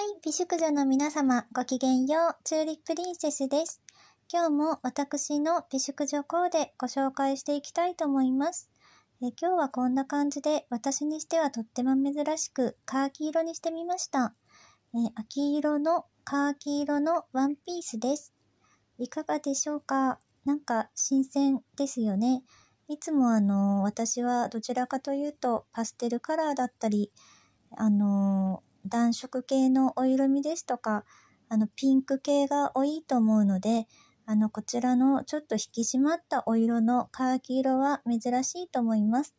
はい、美宿女の皆様、ごきげんよう、チューリップリンセスです。今日も私の美宿女コーデご紹介していきたいと思います。え今日はこんな感じで、私にしてはとっても珍しく、カーキ色にしてみました。え秋色のカーキ色のワンピースです。いかがでしょうかなんか新鮮ですよね。いつもあの、私はどちらかというと、パステルカラーだったり、あの暖色系のお色味ですとかあのピンク系が多いと思うのであのこちらのちょっと引き締まったお色のカーキ色は珍しいと思います。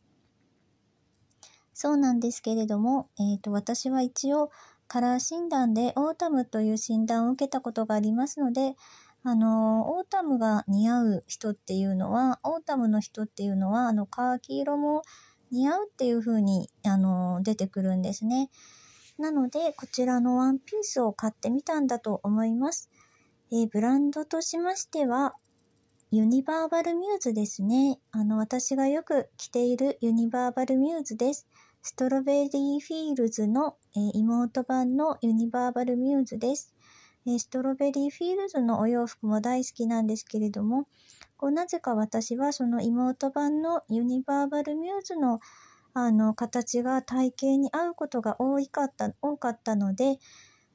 そうなんですけれども、えーと、と私は一応カラー診断でオータムという診断を受けたことがありますのであのオータムが似合う人っていうのはオータムの人っていうのはあのカーキ色も似合うっていう風にあの出てくるんですね。なので、こちらのワンピースを買ってみたんだと思います。えー、ブランドとしましては、ユニバーバルミューズですね。あの、私がよく着ているユニバーバルミューズです。ストロベリーフィールズの、えー、妹版のユニバーバルミューズです。えストロベリーフィールズのお洋服も大好きなんですけれども、こうなぜか私はその妹版のユニバーバルミューズのあの形が体型に合うことが多かった多かったので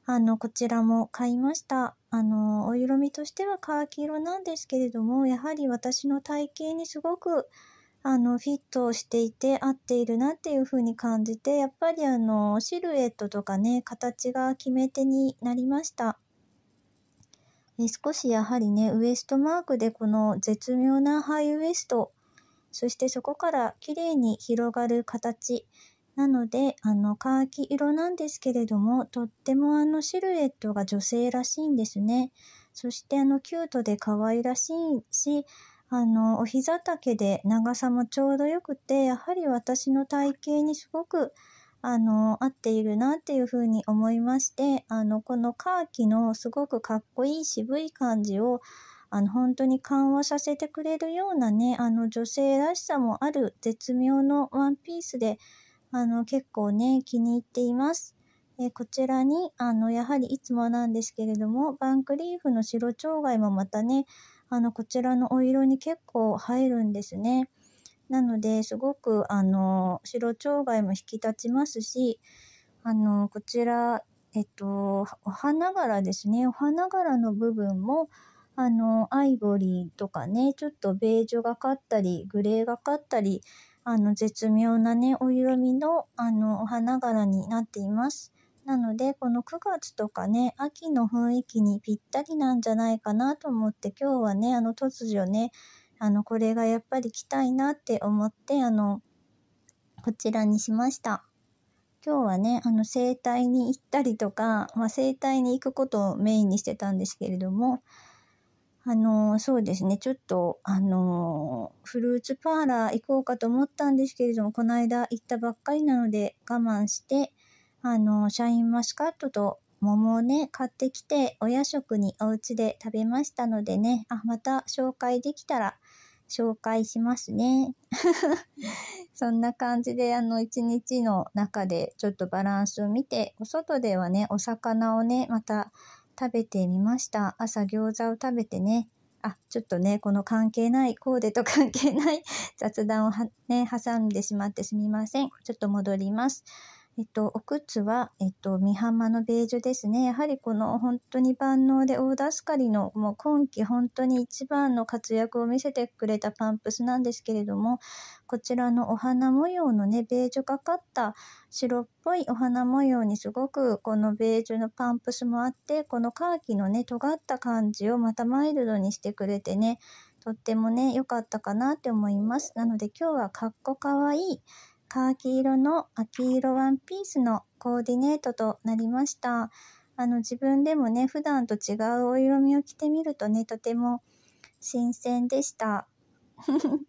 あのこちらも買いましたあのお色味としてはカーキ色なんですけれどもやはり私の体型にすごくあのフィットしていて合っているなっていう風に感じてやっぱりあのシルエットとかね形が決め手になりました。少しやはりねウエストマークでこの絶妙なハイウエストそしてそこから綺麗に広がる形なのであのカーキ色なんですけれどもとってもあのシルエットが女性らしいんですねそしてあのキュートで可愛らしいしあのお膝丈で長さもちょうどよくてやはり私の体型にすごくあの合っているなっていうふうに思いましてあのこのカーキのすごくかっこいい渋い感じをあの本当に緩和させてくれるようなねあの女性らしさもある絶妙のワンピースであの結構ね気に入っています。えこちらにあのやはりいつもなんですけれどもバンクリーフの白蝶貝もまたねあのこちらのお色に結構入るんですね。なのですごくあの白蝶貝も引き立ちますしあのこちらえっとお花柄ですねお花柄の部分もあの、アイボリーとかね、ちょっとベージュがかったり、グレーがかったり、あの、絶妙なね、お色味の、あの、お花柄になっています。なので、この9月とかね、秋の雰囲気にぴったりなんじゃないかなと思って、今日はね、あの、突如ね、あの、これがやっぱり着たいなって思って、あの、こちらにしました。今日はね、あの、整体に行ったりとか、まあ、整体に行くことをメインにしてたんですけれども、あの、そうですね、ちょっと、あの、フルーツパーラー行こうかと思ったんですけれども、この間行ったばっかりなので我慢して、あの、シャインマスカットと桃をね、買ってきて、お夜食にお家で食べましたのでね、あ、また紹介できたら紹介しますね。そんな感じで、あの、一日の中でちょっとバランスを見て、お外ではね、お魚をね、また食べてみました。朝餃子を食べてね。あ、ちょっとね、この関係ない、コーデと関係ない雑談をね、挟んでしまってすみません。ちょっと戻ります。えっと、お靴は、えっと、美浜のベージュですね。やはりこの本当に万能で大助かりの、もう今季本当に一番の活躍を見せてくれたパンプスなんですけれども、こちらのお花模様のね、ベージュがかった白っぽいお花模様にすごくこのベージュのパンプスもあって、このカーキのね、尖った感じをまたマイルドにしてくれてね、とってもね、良かったかなって思います。なので今日はかっこかわいい。カーキ色の秋色ワンピースのコーディネートとなりました。あの自分でもね、普段と違うお色味を着てみるとね、とても新鮮でした。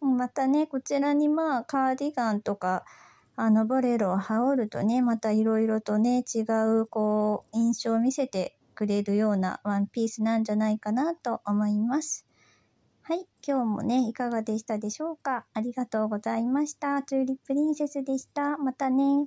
またね、こちらにまあカーディガンとか、あのボレロを羽織るとね、またいろいろとね、違うこう印象を見せてくれるようなワンピースなんじゃないかなと思います。はい、今日もね、いかがでしたでしょうかありがとうございました。チューリップリンセスでした。またね。